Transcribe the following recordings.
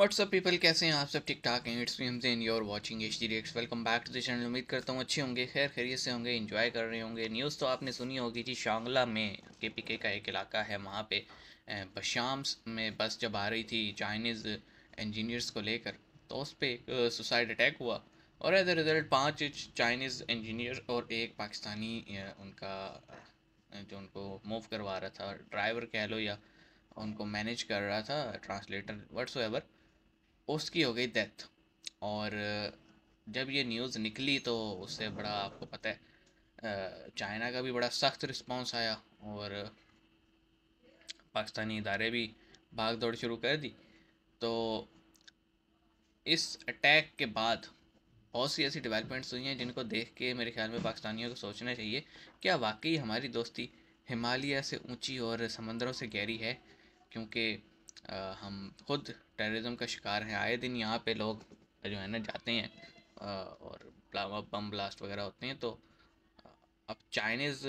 WhatsApp people कैसे हैं आप सब ठीक ठाक हैं it's me in your watching H D reacts welcome back to the channel उम्मीद करता हूँ अच्छे होंगे खैर खैरियत से होंगे इन्जॉय कर रहे होंगे न्यूज़ तो आपने सुनी होगी जी शांगला में के पी के का एक इलाका है वहाँ पे बशाम्स में बस जब आ रही थी चाइनीज़ इंजीनियर्स को लेकर तो उस पर एक सुसाइड अटैक हुआ और एज ए रिज़ल्ट पाँच चाइनीज़ इंजीनियर और एक पाकिस्तानी उनका जो उनको मूव करवा रहा था ड्राइवर कह लो या उनको मैनेज कर रहा था ट्रांसलेटर वट्स एवर उसकी हो गई डेथ और जब ये न्यूज़ निकली तो उससे बड़ा आपको पता है चाइना का भी बड़ा सख्त रिस्पांस आया और पाकिस्तानी इदारे भी भाग दौड़ शुरू कर दी तो इस अटैक के बाद बहुत सी ऐसी डेवलपमेंट्स हुई हैं जिनको देख के मेरे ख्याल में पाकिस्तानियों को सोचना चाहिए क्या वाकई हमारी दोस्ती हिमालय से ऊंची और समंदरों से गहरी है क्योंकि हम खुद टेररिज्म का शिकार हैं आए दिन यहाँ पे लोग जो है ना जाते हैं आ, और बम ब्लास्ट वगैरह होते हैं तो अब चाइनीज़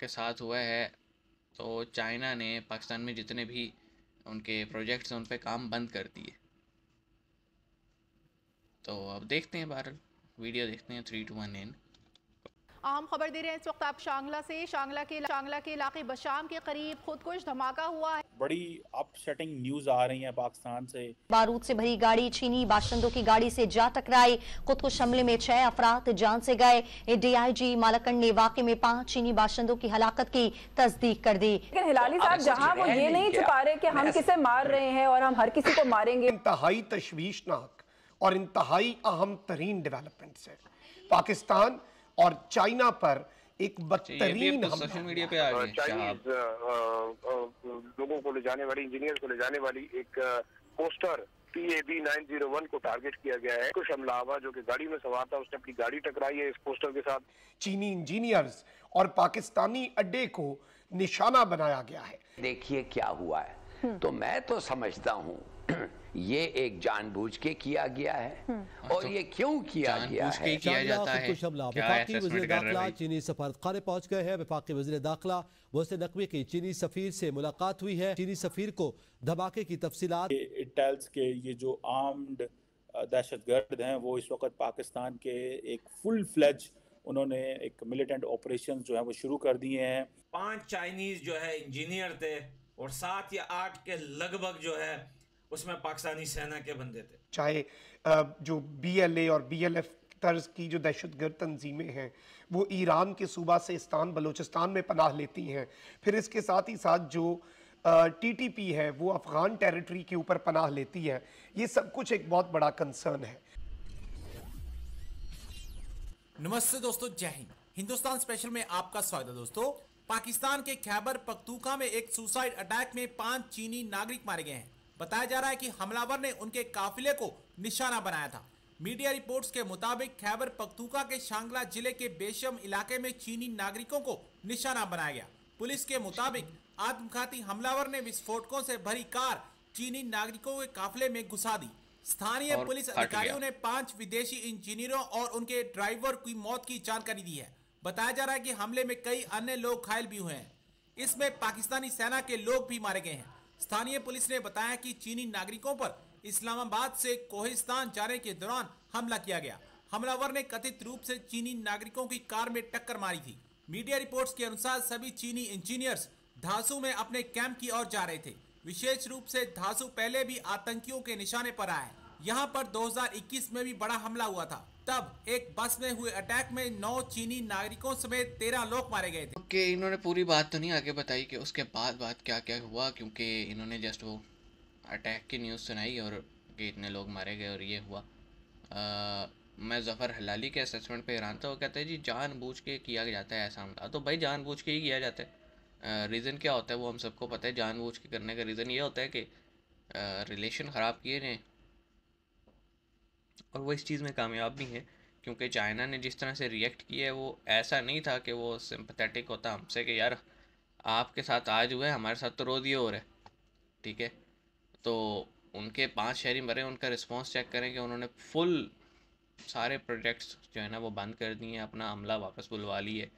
के साथ हुआ है तो चाइना ने पाकिस्तान में जितने भी उनके प्रोजेक्ट्स हैं उन पर काम बंद कर दिए तो अब देखते हैं बहरहाल वीडियो देखते हैं थ्री टू वन एन अहम खबर दे रहे हैं इस वक्त आप शांगला से शांगला के शांगला के इलाके बशाम के करीब खुदकुश धमाका हुआ है बड़ी अपसेटिंग न्यूज आ रही है पाकिस्तान से बारूद से भरी गाड़ी छीनी बाशिंदों की गाड़ी से जा टकराई खुदकुश हमले में छह अफराद जान से गए डीआईजी मालकंड ने वाकई में पांच चीनी बाशिंदों की हलाकत की तस्दीक कर दी लेकिन हिलाली साहब जहाँ वो ये नहीं छुपा रहे की हम किसे मार रहे हैं और हम हर किसी को मारेंगे इंतहाई तशवीशनाक और इंतहाई अहम तरीन डेवलपमेंट है पाकिस्तान और चाइना पर एक अच्छा, बदतरीन सोशल तो मीडिया पे आ गई लोगों को ले जाने वाली इंजीनियर को ले जाने वाली एक poster P A B nine zero one को टारगेट किया गया है कुछ हमलावा जो कि गाड़ी में सवार था उसने अपनी गाड़ी टकराई है इस पोस्टर के साथ चीनी इंजीनियर्स और पाकिस्तानी अड्डे को निशाना बनाया गया है देखिए क्या हुआ है हम्म। तो मैं तो समझता हूँ ये एक जानबूझ के किया गया है हम्म। और तो ये क्यों किया गया है किया जाता है वफाकी वजी दाखिला चीनी सफारतखाने पहुँच गए हैं विफाकी वजीर दाखिला मोहसिन नकवी की चीनी सफ़ीर से मुलाकात हुई है चीनी सफ़ीर को धमाके की तफसीत के ये जो आर्म्ड दहशत गर्द है वो इस वक्त पाकिस्तान के एक फुल फ्लेज उन्होंने एक मिलिटेंट ऑपरेशन जो है वो शुरू कर दिए हैं पांच चाइनीज जो है इंजीनियर थे और सात या आठ के लगभग जो है उसमें पाकिस्तानी सेना के बंदे थे चाहे जो बी एल ए और बी एल एफ तर्ज की जो दहशत गर्द तनजीमें हैं वो ईरान के सूबा से इस्तान बलूचिस्तान में पनाह लेती हैं फिर इसके साथ ही साथ जो टी टी पी है वो अफ़गान टेरिटरी के ऊपर पनाह लेती है ये सब कुछ एक बहुत बड़ा कंसर्न है नमस्ते दोस्तों जय हिंद हिंदुस्तान स्पेशल में आपका स्वागत है दोस्तों पाकिस्तान के खैबर पख्तूखा में एक सुसाइड अटैक में पांच चीनी नागरिक मारे गए हैं बताया जा रहा है कि हमलावर ने उनके काफिले को निशाना बनाया था मीडिया रिपोर्ट्स के मुताबिक खैबर पख्तूका के शांगला जिले के बेशम इलाके में चीनी नागरिकों को निशाना बनाया गया पुलिस के मुताबिक आत्मघाती हमलावर ने विस्फोटकों से भरी कार चीनी नागरिकों के काफिले में घुसा दी स्थानीय पुलिस अधिकारियों ने पांच विदेशी इंजीनियरों और उनके ड्राइवर की मौत की जानकारी दी है बताया जा रहा है कि हमले में कई अन्य लोग घायल भी हुए हैं इसमें पाकिस्तानी सेना के लोग भी मारे गए हैं स्थानीय पुलिस ने बताया कि चीनी नागरिकों पर इस्लामाबाद से कोहिस्तान जाने के दौरान हमला किया गया हमलावर ने कथित रूप से चीनी नागरिकों की कार में टक्कर मारी थी मीडिया रिपोर्ट्स के अनुसार सभी चीनी इंजीनियर्स धासु में अपने कैंप की ओर जा रहे थे विशेष रूप से धासु पहले भी आतंकियों के निशाने पर आए यहाँ पर दो में भी बड़ा हमला हुआ था तब एक बस में हुए अटैक में नौ चीनी नागरिकों समेत तेरह लोग मारे गए थे ओके इन्होंने पूरी बात तो नहीं आगे बताई कि उसके बाद बात क्या क्या हुआ क्योंकि इन्होंने जस्ट वो अटैक की न्यूज़ सुनाई और कि इतने लोग मारे गए और ये हुआ आ, मैं जफ़र हलाली के असेसमेंट पर हैरान था वो कहते हैं जी जान के किया जाता है ऐसा हमला तो भाई जान के ही किया जाता है रीज़न क्या होता है वो हम सबको पता है जान के करने का रीज़न ये होता है कि रिलेशन ख़राब किए ने और वो इस चीज़ में कामयाब भी हैं क्योंकि चाइना ने जिस तरह से रिएक्ट किया है वो ऐसा नहीं था कि वो सिंपथेटिक होता हमसे कि यार आपके साथ आज हुआ है हमारे साथ तो रोज ये हो रहा है ठीक है तो उनके पांच शहरी मरे उनका रिस्पांस चेक करें कि उन्होंने फुल सारे प्रोजेक्ट्स जो है ना वो बंद कर दिए हैं अपना अमला वापस बुलवा लिए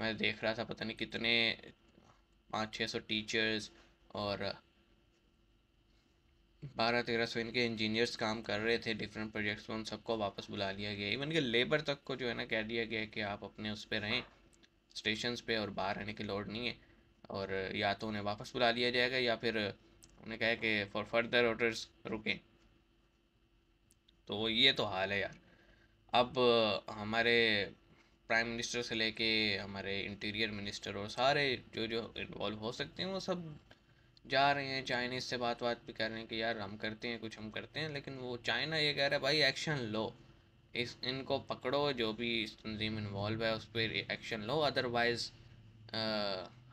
मैं देख रहा था पता नहीं कितने पाँच छः सौ टीचर्स और बारह तेरह सौ इनके इंजीनियर्स काम कर रहे थे डिफरेंट प्रोजेक्ट्स में उन सबको वापस बुला लिया गया इवन के लेबर तक को जो है ना कह दिया गया कि आप अपने उस पर रहें स्टेशन पे और बाहर रहने की लोड नहीं है और या तो उन्हें वापस बुला लिया जाएगा या फिर उन्हें कहे कि फॉर फर्दर ऑर्डर्स रुकें तो ये तो हाल है यार अब हमारे प्राइम मिनिस्टर से लेके हमारे इंटीरियर मिनिस्टर और सारे जो जो इन्वॉल्व हो सकते हैं वो सब जा रहे हैं चाइनीज़ से बात बात भी कर रहे हैं कि यार हम करते हैं कुछ हम करते हैं लेकिन वो चाइना ये कह रहा है भाई एक्शन लो इस इनको पकड़ो जो भी इस तंजीम इन्वॉल्व है उस पर एक्शन लो अदरवाइज़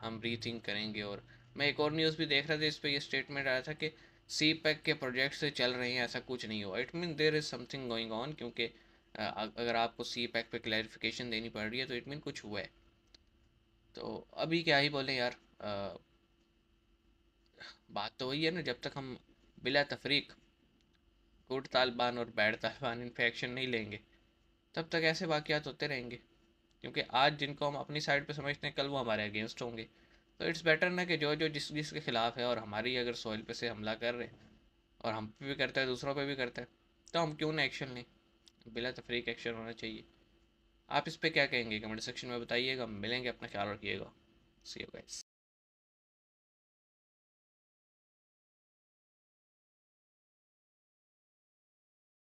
हम रीथिंक करेंगे और मैं एक और न्यूज़ भी देख रहा था इस पर यह स्टेटमेंट आया था कि सी पैक e के प्रोजेक्ट से चल रहे हैं ऐसा कुछ नहीं हुआ it mean there is something going on क्योंकि अगर आपको सी पैक पर क्लैरिफिकेशन देनी पड़ रही है तो इट मीन कुछ हुआ है तो अभी क्या ही बोले यार आ, बात तो वही है ना जब तक हम बिला तफरीक गुड तालिबान और बैड तालिबान इन पर एक्शन नहीं लेंगे तब तक ऐसे वाक़ात होते रहेंगे क्योंकि आज जिनको हम अपनी साइड पे समझते हैं कल वो हमारे अगेंस्ट होंगे तो इट्स बेटर ना कि जो जो जिस जिसके ख़िलाफ़ है और हमारी अगर सॉइल पे से हमला कर रहे हैं और हम पे भी करता है दूसरों पे भी करता है तो हम क्यों ना एक्शन लें बिला तफरीक एक्शन होना चाहिए आप इस पर क्या कहेंगे कमेंट सेक्शन में बताइएगा मिलेंगे अपना ख्याल रखिएगा सी यू गाइस